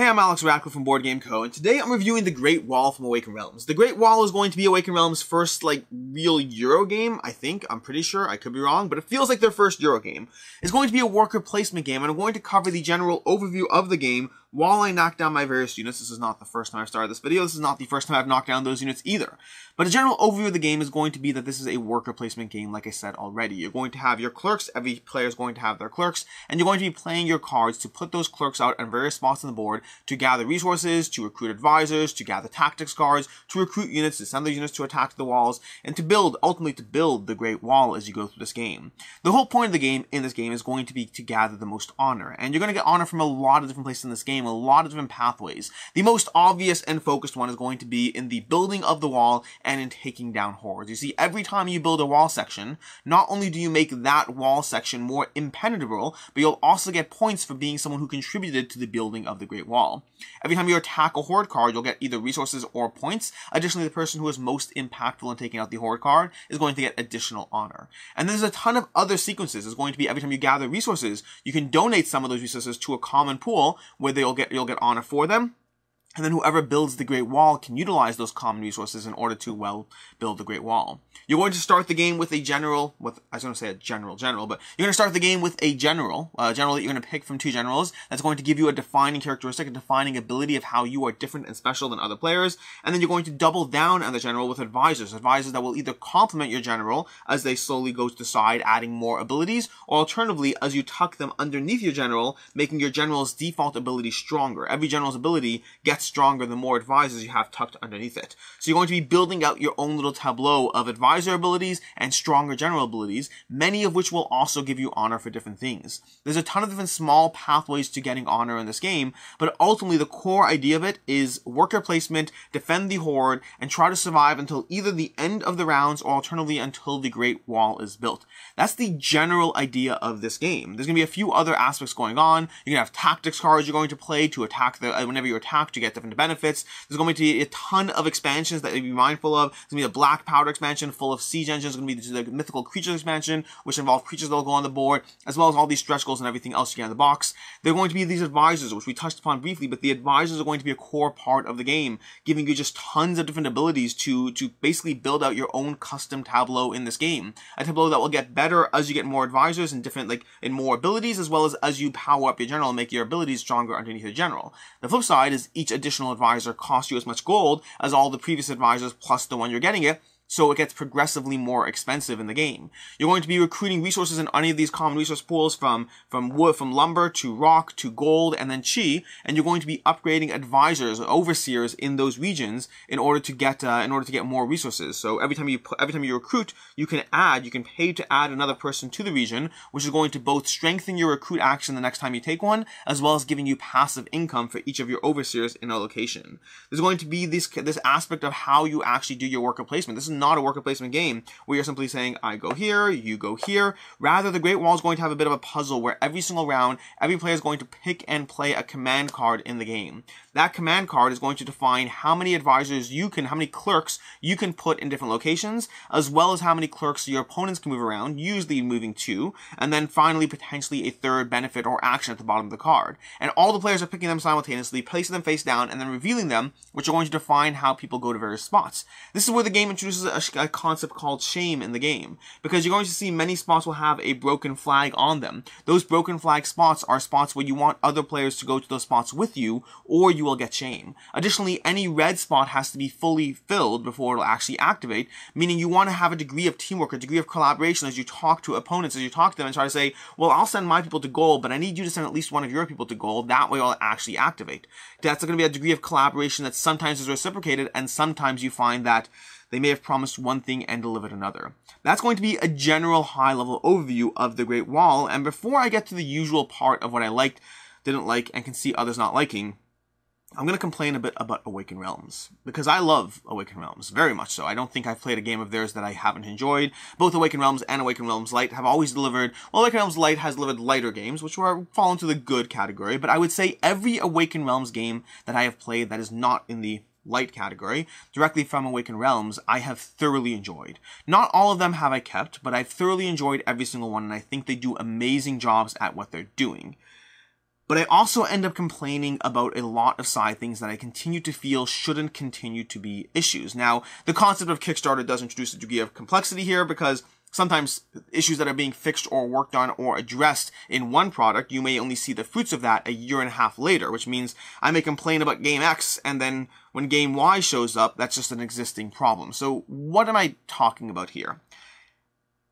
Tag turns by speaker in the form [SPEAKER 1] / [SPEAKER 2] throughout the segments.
[SPEAKER 1] Hey, I'm Alex Radcliffe from Board Game Co. and today I'm reviewing The Great Wall from Awaken Realms. The Great Wall is going to be Awaken Realms' first, like, real Euro game, I think. I'm pretty sure, I could be wrong, but it feels like their first Euro game. It's going to be a worker placement game, and I'm going to cover the general overview of the game, while I knock down my various units, this is not the first time I've started this video, this is not the first time I've knocked down those units either. But a general overview of the game is going to be that this is a worker placement game, like I said already. You're going to have your clerks, every player is going to have their clerks, and you're going to be playing your cards to put those clerks out on various spots on the board to gather resources, to recruit advisors, to gather tactics cards, to recruit units, to send those units to attack the walls, and to build, ultimately to build the Great Wall as you go through this game. The whole point of the game in this game is going to be to gather the most honor, and you're going to get honor from a lot of different places in this game, a lot of different pathways. The most obvious and focused one is going to be in the building of the wall and in taking down hordes. You see, every time you build a wall section, not only do you make that wall section more impenetrable, but you'll also get points for being someone who contributed to the building of the Great Wall. Every time you attack a horde card, you'll get either resources or points. Additionally, the person who is most impactful in taking out the horde card is going to get additional honor. And there's a ton of other sequences. It's going to be every time you gather resources, you can donate some of those resources to a common pool where they'll you'll get you'll get honor for them. And then whoever builds the Great Wall can utilize those common resources in order to, well, build the Great Wall. You're going to start the game with a general, with, I was going to say a general, general, but you're going to start the game with a general, a general that you're going to pick from two generals that's going to give you a defining characteristic, a defining ability of how you are different and special than other players. And then you're going to double down on the general with advisors, advisors that will either complement your general as they slowly go to the side, adding more abilities, or alternatively, as you tuck them underneath your general, making your general's default ability stronger. Every general's ability gets stronger the more advisors you have tucked underneath it. So you're going to be building out your own little tableau of advisor abilities and stronger general abilities, many of which will also give you honor for different things. There's a ton of different small pathways to getting honor in this game, but ultimately the core idea of it is worker placement, defend the horde, and try to survive until either the end of the rounds or alternatively until the Great Wall is built. That's the general idea of this game. There's going to be a few other aspects going on. You're going to have tactics cards you're going to play to attack the, uh, whenever you attack to get get different benefits. There's going to be a ton of expansions that you be mindful of. There's going to be a Black Powder expansion full of siege engines. There's going to be the, Mythical Creatures expansion, which involve creatures that will go on the board, as well as all these stretch goals and everything else you get in the box. There are going to be these advisors, which we touched upon briefly, but the advisors are going to be a core part of the game, giving you just tons of different abilities to, to basically build out your own custom tableau in this game. A tableau that will get better as you get more advisors and different, like, and more abilities, as well as as you power up your general and make your abilities stronger underneath your general. The flip side is each additional advisor cost you as much gold as all the previous advisors plus the one you're getting it so it gets progressively more expensive in the game. You're going to be recruiting resources in any of these common resource pools from, from wood, from lumber to rock to gold and then chi, and you're going to be upgrading advisors or overseers in those regions in order to get, uh, in order to get more resources. So every time you, every time you recruit, you can add, you can pay to add another person to the region, which is going to both strengthen your recruit action the next time you take one, as well as giving you passive income for each of your overseers in a location. There's going to be this, this aspect of how you actually do your worker placement. This is not a worker placement game where you're simply saying, I go here, you go here. Rather, the Great Wall is going to have a bit of a puzzle where every single round, every player is going to pick and play a command card in the game. That command card is going to define how many advisors you can, how many clerks you can put in different locations, as well as how many clerks your opponents can move around, usually moving two, and then finally potentially a third benefit or action at the bottom of the card. And all the players are picking them simultaneously, placing them face down, and then revealing them, which are going to define how people go to various spots. This is where the game introduces a, a, concept called shame in the game because you're going to see many spots will have a broken flag on them. Those broken flag spots are spots where you want other players to go to those spots with you or you will get shame. Additionally, any red spot has to be fully filled before it'll actually activate, meaning you want to have a degree of teamwork, a degree of collaboration as you talk to opponents, as you talk to them and try to say, well, I'll send my people to goal, but I need you to send at least one of your people to goal. That way I'll actually activate. That's going to be a degree of collaboration that sometimes is reciprocated and sometimes you find that they may have promised one thing and delivered another. That's going to be a general high level overview of the Great Wall, and before I get to the usual part of what I liked, didn't like, and can see others not liking, I'm going to complain a bit about Awaken Realms because I love Awaken Realms very much so. I don't think I've played a game of theirs that I haven't enjoyed. Both Awaken Realms and Awaken Realms Light have always delivered. Well, Awaken Realms Light has delivered lighter games, which were fall into the good category, but I would say every Awaken Realms game that I have played that is not in the light category, directly from Awakened Realms, I have thoroughly enjoyed. Not all of them have I kept, but I've thoroughly enjoyed every single one, and I think they do amazing jobs at what they're doing. But I also end up complaining about a lot of side things that I continue to feel shouldn't continue to be issues. Now, the concept of Kickstarter does introduce a degree of complexity here because sometimes issues that are being fixed or worked on or addressed in one product, you may only see the fruits of that a year and a half later, which means I may complain about game X and then when game Y shows up, that's just an existing problem. So what am I talking about here?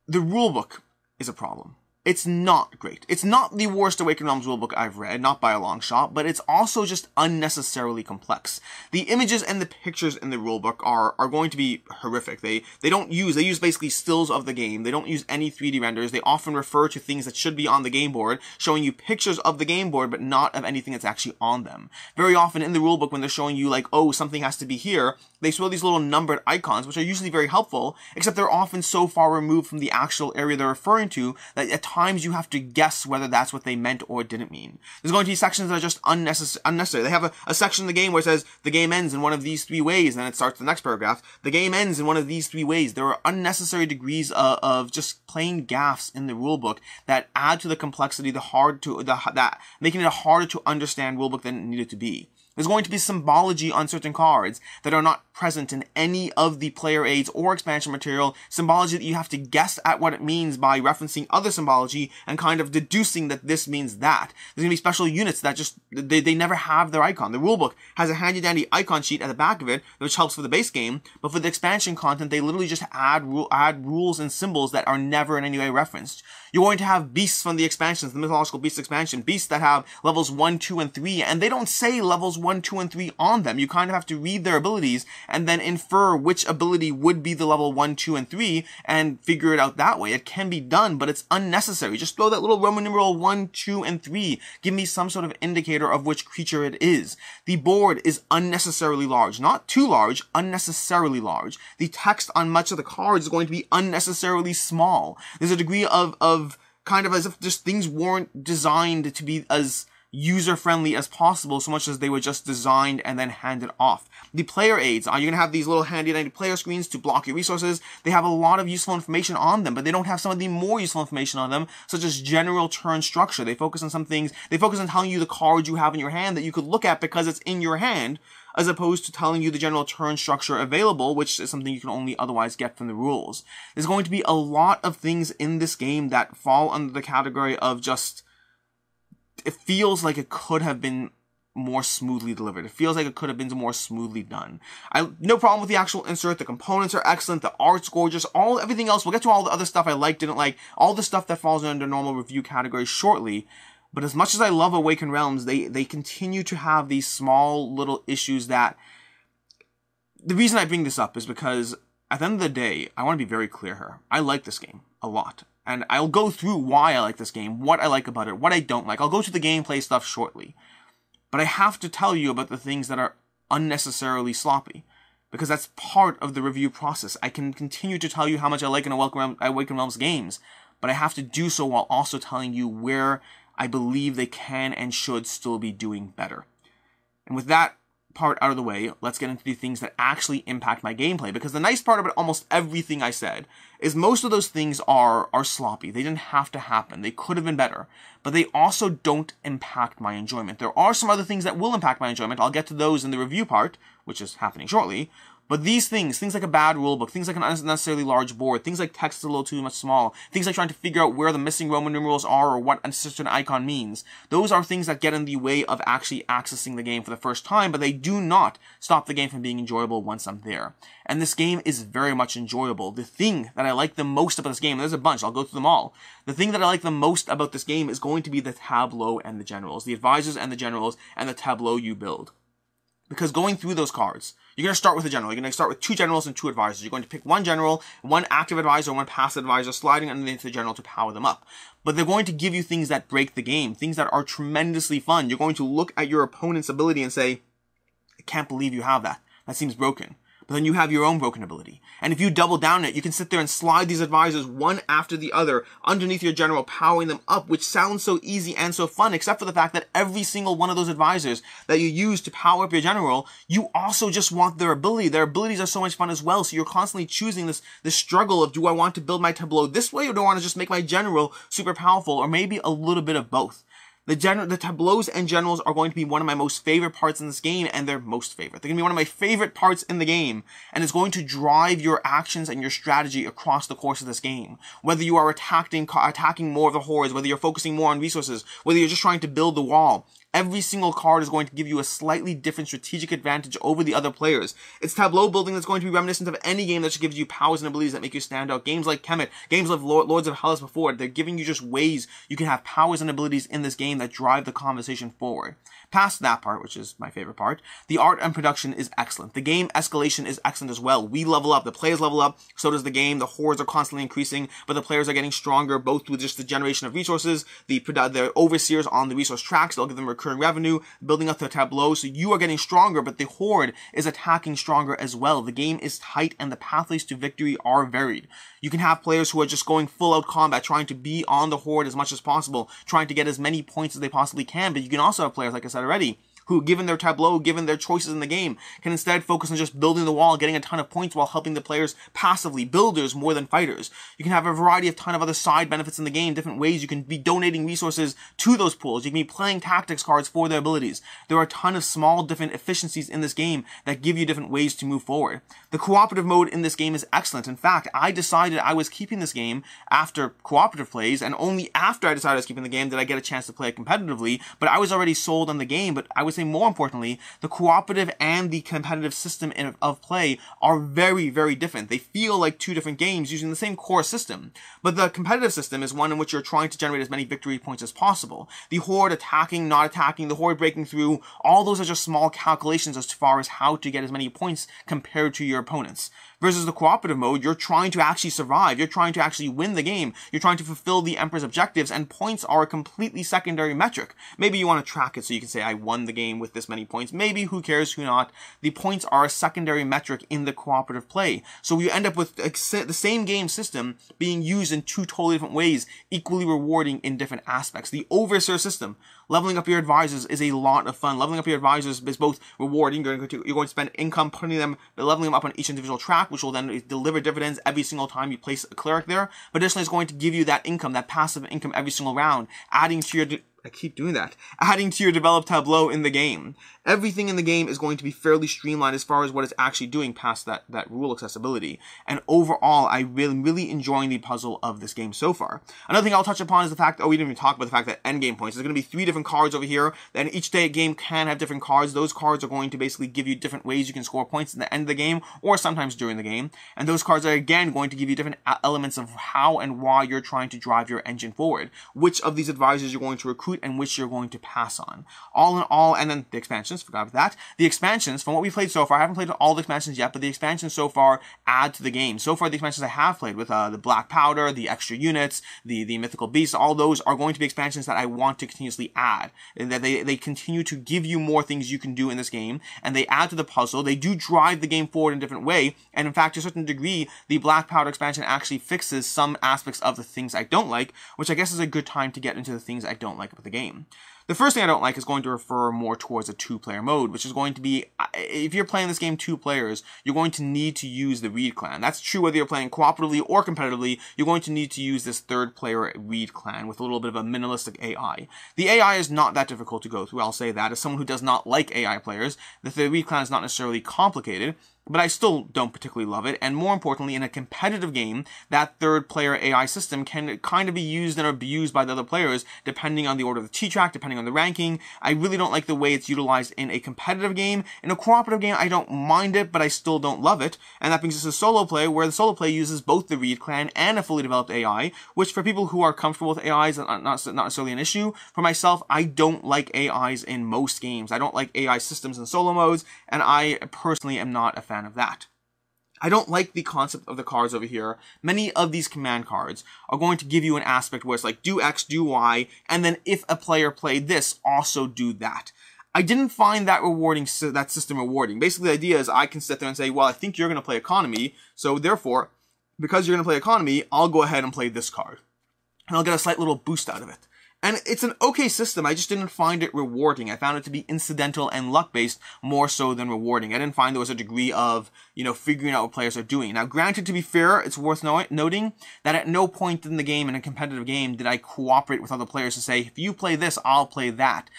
[SPEAKER 1] The rulebook is a problem. It's not great. It's not the worst Awakened Realms rulebook I've read, not by a long shot, but it's also just unnecessarily complex. The images and the pictures in the rulebook are, are going to be horrific. They, they don't use, they use basically stills of the game. They don't use any 3D renders. They often refer to things that should be on the game board, showing you pictures of the game board, but not of anything that's actually on them. Very often in the rulebook, when they're showing you like, oh, something has to be here, they show these little numbered icons, which are usually very helpful, except they're often so far removed from the actual area they're referring to that at times times you have to guess whether that's what they meant or didn't mean. There's going to be sections that are just unnecessary. unnecessary. They have a, a section in the game where it says, the game ends in one of these three ways, and then it starts the next paragraph. The game ends in one of these three ways. There are unnecessary degrees of, uh, of just plain gaffes in the rulebook that add to the complexity, the hard to, the, that, making it harder to understand rulebook than it needed to be. There's going to be symbology on certain cards that are not present in any of the player aids or expansion material, symbology that you have to guess at what it means by referencing other symbology and kind of deducing that this means that. There's going to be special units that just, they, they never have their icon. The rulebook has a handy dandy icon sheet at the back of it, which helps for the base game, but for the expansion content, they literally just add, add rules and symbols that are never in any way referenced. You're going to have beasts from the expansions, the mythological beast expansion, beasts that have levels 1, 2, and 3, and they don't say levels 1, 1, 2, and 3 on them. You kind of have to read their abilities and then infer which ability would be the level 1, 2, and 3 and figure it out that way. It can be done, but it's unnecessary. Just throw that little Roman numeral 1, 2, and 3. Give me some sort of indicator of which creature it is. The board is unnecessarily large. Not too large, unnecessarily large. The text on much of the cards is going to be unnecessarily small. There's a degree of, of kind of as if just things weren't designed to be as user friendly as possible, so much as they were just designed and then handed off. The player aids are uh, you're gonna have these little handy dandy player screens to block your resources. They have a lot of useful information on them, but they don't have some of the more useful information on them, such as general turn structure. They focus on some things, they focus on telling you the cards you have in your hand that you could look at because it's in your hand, as opposed to telling you the general turn structure available, which is something you can only otherwise get from the rules. There's going to be a lot of things in this game that fall under the category of just it feels like it could have been more smoothly delivered. It feels like it could have been more smoothly done. I no problem with the actual insert. The components are excellent. The art's gorgeous. All everything else. We'll get to all the other stuff I liked, didn't like, all the stuff that falls under normal review category shortly. But as much as I love Awakened Realms, they they continue to have these small little issues that. The reason I bring this up is because at the end of the day, I want to be very clear here. I like this game a lot and I'll go through why I like this game, what I like about it, what I don't like. I'll go to the gameplay stuff shortly. But I have to tell you about the things that are unnecessarily sloppy, because that's part of the review process. I can continue to tell you how much I like and Awaken Realms, Realms games, but I have to do so while also telling you where I believe they can and should still be doing better. And with that part out of the way, let's get into the things that actually impact my gameplay, because the nice part about almost everything I said is most of those things are are sloppy. They didn't have to happen. They could have been better, but they also don't impact my enjoyment. There are some other things that will impact my enjoyment. I'll get to those in the review part, which is happening shortly. But these things, things like a bad rulebook, things like an unnecessarily large board, things like text a little too much small, things like trying to figure out where the missing Roman numerals are or what a certain icon means, those are things that get in the way of actually accessing the game for the first time, but they do not stop the game from being enjoyable once I'm there. And this game is very much enjoyable. The thing that I like the most about this game, there's a bunch, I'll go through them all. The thing that I like the most about this game is going to be the tableau and the generals, the advisors and the generals, and the tableau you build because going through those cards, you're going to start with a general. You're going to start with two generals and two advisors. You're going to pick one general, one active advisor, one passive advisor, sliding underneath the general to power them up. But they're going to give you things that break the game, things that are tremendously fun. You're going to look at your opponent's ability and say, I can't believe you have that. That seems broken but then you have your own broken ability. And if you double down it, you can sit there and slide these advisors one after the other underneath your general, powering them up, which sounds so easy and so fun, except for the fact that every single one of those advisors that you use to power up your general, you also just want their ability. Their abilities are so much fun as well. So you're constantly choosing this, this struggle of do I want to build my tableau this way or do I want to just make my general super powerful or maybe a little bit of both? The general, the tableaus and generals are going to be one of my most favorite parts in this game, and they're most favorite. They're going to be one of my favorite parts in the game, and it's going to drive your actions and your strategy across the course of this game. Whether you are attacking, attacking more of the hordes, whether you're focusing more on resources, whether you're just trying to build the wall, Every single card is going to give you a slightly different strategic advantage over the other players. It's tableau building that's going to be reminiscent of any game that gives you powers and abilities that make you stand out. Games like Kemet, games like Lords of Hellas before, they're giving you just ways you can have powers and abilities in this game that drive the conversation forward. Past that part, which is my favorite part, the art and production is excellent. The game escalation is excellent as well. We level up, the players level up, so does the game. The hordes are constantly increasing, but the players are getting stronger both with just the generation of resources, the, the overseers on the resource tracks, they'll give them recurring revenue, building up the tableau, so you are getting stronger, but the horde is attacking stronger as well. The game is tight and the pathways to victory are varied. You can have players who are just going full out combat, trying to be on the horde as much as possible, trying to get as many points as they possibly can, but you can also have players, like I said, already who, given their tableau, given their choices in the game, can instead focus on just building the wall, getting a ton of points while helping the players passively, builders more than fighters. You can have a variety of ton of other side benefits in the game, different ways you can be donating resources to those pools. You can be playing tactics cards for their abilities. There are a ton of small different efficiencies in this game that give you different ways to move forward. The cooperative mode in this game is excellent. In fact, I decided I was keeping this game after cooperative plays, and only after I decided I was keeping the game did I get a chance to play it competitively, but I was already sold on the game, but I was say more importantly, the cooperative and the competitive system in, of play are very, very different. They feel like two different games using the same core system. But the competitive system is one in which you're trying to generate as many victory points as possible. The horde attacking, not attacking, the horde breaking through, all those are just small calculations as far as how to get as many points compared to your opponents. Versus the cooperative mode, you're trying to actually survive. You're trying to actually win the game. You're trying to fulfill the Emperor's objectives and points are a completely secondary metric. Maybe you want to track it so you can say, I won the game with this many points. Maybe, who cares, who not. The points are a secondary metric in the cooperative play. So you end up with the same game system being used in two totally different ways, equally rewarding in different aspects. The overseer system, leveling up your advisors is a lot of fun. Leveling up your advisors is both rewarding. You're going to, you're going to spend income putting them, leveling them up on each individual track which will then deliver dividends every single time you place a cleric there. But additionally, it's going to give you that income, that passive income every single round, adding to your I keep doing that. Adding to your develop tableau in the game. Everything in the game is going to be fairly streamlined as far as what it's actually doing past that, that rule accessibility. And overall, I really, really enjoying the puzzle of this game so far. Another thing I'll touch upon is the fact, oh, we didn't even talk about the fact that end game points. There's going to be three different cards over here. Then each day a game can have different cards. Those cards are going to basically give you different ways you can score points in the end of the game or sometimes during the game. And those cards are again going to give you different elements of how and why you're trying to drive your engine forward. Which of these advisors you're going to recruit and which you're going to pass on. All in all, and then the expansions, forgot about that. The expansions, from what we've played so far, I haven't played all the expansions yet, but the expansions so far add to the game. So far, the expansions I have played with uh, the Black Powder, the extra units, the, the Mythical Beasts, all those are going to be expansions that I want to continuously add. And that they, they continue to give you more things you can do in this game, and they add to the puzzle. They do drive the game forward in a different way, and in fact, to a certain degree, the Black Powder expansion actually fixes some aspects of the things I don't like, which I guess is a good time to get into the things I don't like the game. The first thing I don't like is going to refer more towards a two-player mode, which is going to be, if you're playing this game two players, you're going to need to use the Reed Clan. That's true whether you're playing cooperatively or competitively, you're going to need to use this third-player Reed Clan with a little bit of a minimalistic AI. The AI is not that difficult to go through, I'll say that. As someone who does not like AI players, the Reed Clan is not necessarily complicated, but I still don't particularly love it. And more importantly, in a competitive game, that third player AI system can kind of be used and abused by the other players depending on the order of the T track, depending on the ranking. I really don't like the way it's utilized in a competitive game. In a cooperative game, I don't mind it, but I still don't love it. And that brings us to solo play, where the solo play uses both the Reed clan and a fully developed AI, which for people who are comfortable with AIs, uh, not, not necessarily an issue. For myself, I don't like AIs in most games. I don't like AI systems in solo modes, and I personally am not a fan of that. I don't like the concept of the cards over here. Many of these command cards are going to give you an aspect where it's like do X, do Y, and then if a player played this, also do that. I didn't find that rewarding, that system rewarding. Basically, the idea is I can sit there and say, well, I think you're going to play economy, so therefore, because you're going to play economy, I'll go ahead and play this card. And I'll get a slight little boost out of it. And it's an okay system, I just didn't find it rewarding. I found it to be incidental and luck-based more so than rewarding. I didn't find there was a degree of, you know, figuring out what players are doing. Now, granted, to be fair, it's worth no- noting that at no point in the game, in a competitive game, did I cooperate with other players to say, if you play this, I'll play that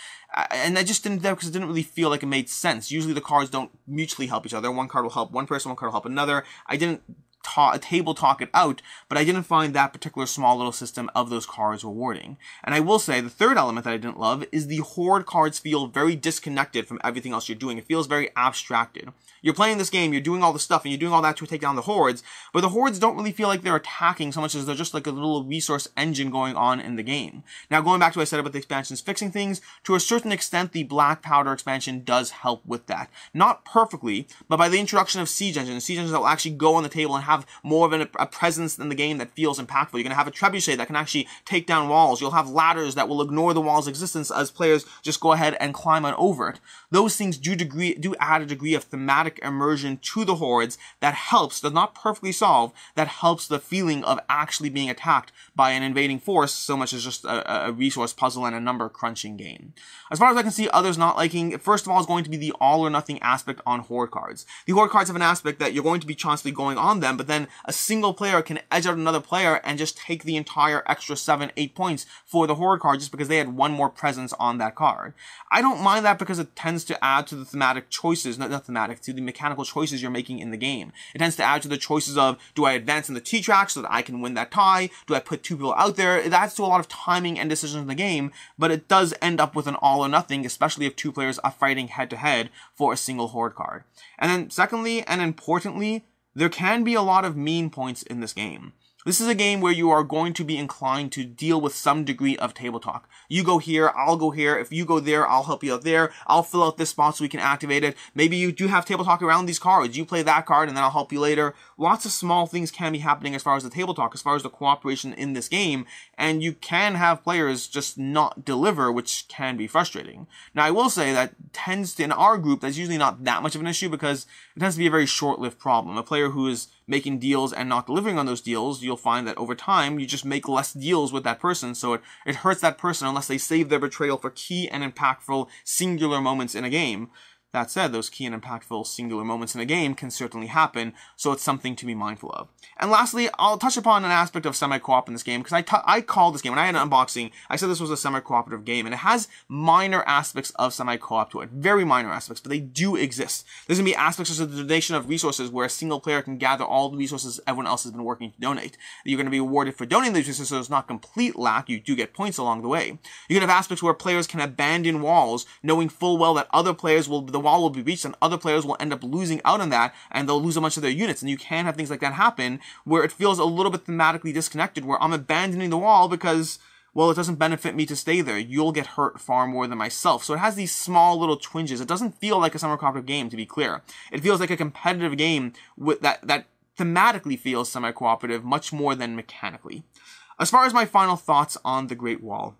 [SPEAKER 1] and I just didn't because it didn't really feel like it made sense. Usually the cards don't mutually help each other. One card will help one person, one card will help another. I didn't ta- table talk it out, but I didn't find that particular small little system of those cards rewarding. And I will say the third element that I didn't love is the horde cards feel very disconnected from everything else you're doing. It feels very abstracted. You're playing this game, you're doing all the stuff, and you're doing all that to take down the hordes, but the hordes don't really feel like they're attacking so much as they're just like a little resource engine going on in the game. Now, going back to what I said about the expansions fixing things, to a certain extent, the Black Powder expansion does help with that. Not perfectly, but by the introduction of siege engines, siege engines that will actually go on the table and have more of an, a presence in the game that feels impactful. You're going to have a trebuchet that can actually take down walls. You'll have ladders that will ignore the wall's existence as players just go ahead and climb on over it. Those things do degree do add a degree of thematic immersion to the hordes that helps, does not perfectly solve, that helps the feeling of actually being attacked by an invading force so much as just a, a resource puzzle and a number crunching game. As far as I can see, others not liking, first of all, is going to be the all or nothing aspect on horde cards. The horde cards have an aspect that you're going to be constantly going on them, but then a single player can edge out another player and just take the entire extra 7, 8 points for the Horde card just because they had one more presence on that card. I don't mind that because it tends to add to the thematic choices, not, not thematic, to the mechanical choices you're making in the game. It tends to add to the choices of, do I advance in the T-track so that I can win that tie? Do I put two people out there? It adds to a lot of timing and decisions in the game, but it does end up with an all or nothing, especially if two players are fighting head-to-head -head for a single Horde card. And then secondly, and importantly, there can be a lot of mean points in this game. This is a game where you are going to be inclined to deal with some degree of table talk. You go here, I'll go here. If you go there, I'll help you out there. I'll fill out this spot so we can activate it. Maybe you do have table talk around these cards. You play that card and then I'll help you later. Lots of small things can be happening as far as the table talk, as far as the cooperation in this game. And you can have players just not deliver, which can be frustrating. Now, I will say that tends to, in our group, that's usually not that much of an issue because it tends to be a very short-lived problem. A player who is making deals and not delivering on those deals, you'll find that over time you just make less deals with that person, so it, it hurts that person unless they save their betrayal for key and impactful singular moments in a game. That said, those key and impactful singular moments in a game can certainly happen, so it's something to be mindful of. And lastly, I'll touch upon an aspect of semi-co-op in this game, because I, t- I called this game, when I had an unboxing, I said this was a semi-cooperative game, and it has minor aspects of semi-co-op to it, very minor aspects, but they do exist. There's going to be aspects of the donation of resources, where a single player can gather all the resources everyone else has been working to donate. You're going to be awarded for donating these resources, so it's not complete lack, you do get points along the way. You're going to have aspects where players can abandon walls, knowing full well that other players will the wall will be breached, and other players will end up losing out on that and they'll lose a bunch of their units. And you can have things like that happen where it feels a little bit thematically disconnected where I'm abandoning the wall because well, it doesn't benefit me to stay there. You'll get hurt far more than myself. So it has these small little twinges. It doesn't feel like a summer cooperative game, to be clear. It feels like a competitive game with that that thematically feels semi-cooperative much more than mechanically. As far as my final thoughts on the Great Wall,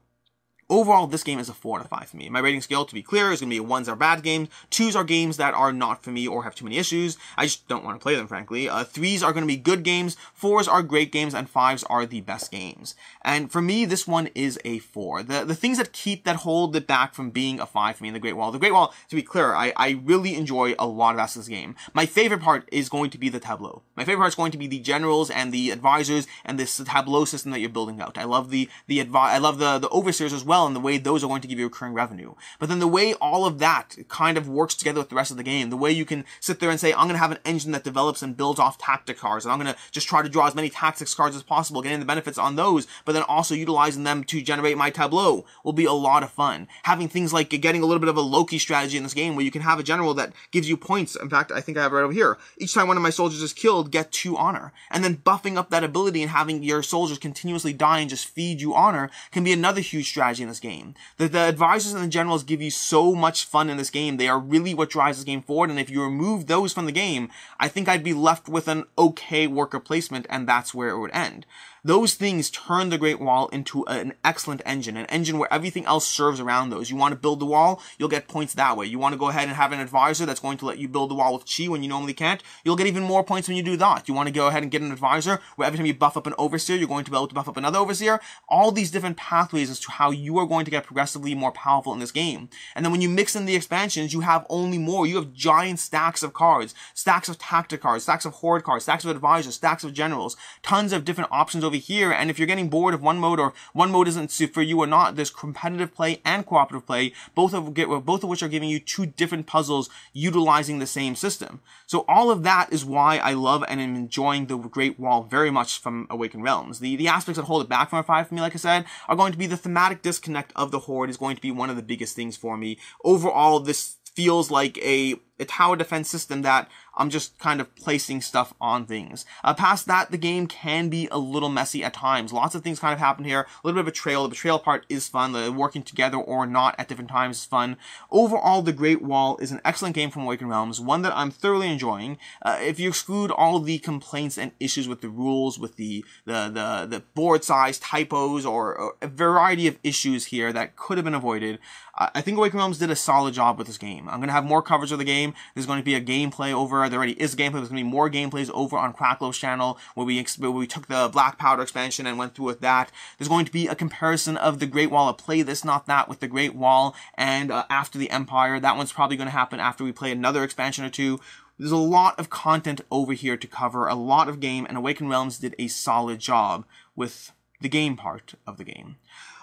[SPEAKER 1] Overall, this game is a 4 out of 5 for me. My rating scale, to be clear, is going to be 1s are bad games, 2s are games that are not for me or have too many issues. I just don't want to play them, frankly. Uh, 3s are going to be good games, 4s are great games, and 5s are the best games. And for me, this one is a 4. The, the things that keep, that hold it back from being a 5 for me in The Great Wall. The Great Wall, to be clear, I, I really enjoy a lot of aspects of this game. My favorite part is going to be the tableau. My favorite part is going to be the generals and the advisors and this tableau system that you're building out. I love the, the advi- I love the, the overseers as well well and the way those are going to give you recurring revenue. But then the way all of that kind of works together with the rest of the game, the way you can sit there and say, I'm going to have an engine that develops and builds off tactic cards and I'm going to just try to draw as many tactics cards as possible, getting the benefits on those, but then also utilizing them to generate my tableau will be a lot of fun. Having things like getting a little bit of a Loki strategy in this game where you can have a general that gives you points. In fact, I think I have it right over here. Each time one of my soldiers is killed, get two honor. And then buffing up that ability and having your soldiers continuously die and just feed you honor can be another huge strategy this game. The, the advisors and the generals give you so much fun in this game. They are really what drives this game forward. And if you remove those from the game, I think I'd be left with an okay worker placement and that's where it would end. Those things turn the Great Wall into an excellent engine, an engine where everything else serves around those. You want to build the wall, you'll get points that way. You want to go ahead and have an advisor that's going to let you build the wall with chi when you normally can't, you'll get even more points when you do that. You want to go ahead and get an advisor where every time you buff up an overseer, you're going to be able to buff up another overseer. All these different pathways as to how you are going to get progressively more powerful in this game. And then when you mix in the expansions, you have only more. You have giant stacks of cards, stacks of tactic cards, stacks of horde cards, stacks of advisors, stacks of generals, tons of different options over here. And if you're getting bored of one mode or one mode isn't for you or not, there's competitive play and cooperative play, both of, both of which are giving you two different puzzles utilizing the same system. So all of that is why I love and am enjoying the Great Wall very much from Awakened Realms. The, the aspects that hold it back from a 5 for me, like I said, are going to be the thematic disconnect of the Horde is going to be one of the biggest things for me. Overall, this feels like a a tower defense system that I'm just kind of placing stuff on things. Uh, past that, the game can be a little messy at times. Lots of things kind of happen here. A little bit of a trail. The betrayal part is fun. The working together or not at different times is fun. Overall, The Great Wall is an excellent game from Awakened Realms, one that I'm thoroughly enjoying. Uh, if you exclude all the complaints and issues with the rules, with the the the, the board size typos, or, a variety of issues here that could have been avoided, uh, I think Awakened Realms did a solid job with this game. I'm gonna have more coverage of the game game. There's going to be a gameplay over. There already is gameplay. There's going to be more gameplays over on Cracklow's channel where we where we took the Black Powder expansion and went through with that. There's going to be a comparison of the Great Wall, a play this, not that, with the Great Wall and uh, After the Empire. That one's probably going to happen after we play another expansion or two. There's a lot of content over here to cover, a lot of game, and Awakened Realms did a solid job with the game part of the game.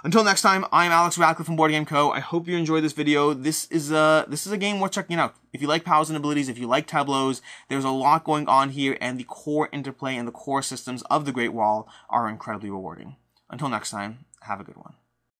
[SPEAKER 1] Until next time, I'm Alex Radcliffe from Board Game Co. I hope you enjoyed this video. This is a this is a game worth checking out. If you like powers and abilities, if you like tableaus, there's a lot going on here, and the core interplay and the core systems of the Great Wall are incredibly rewarding. Until next time, have a good one.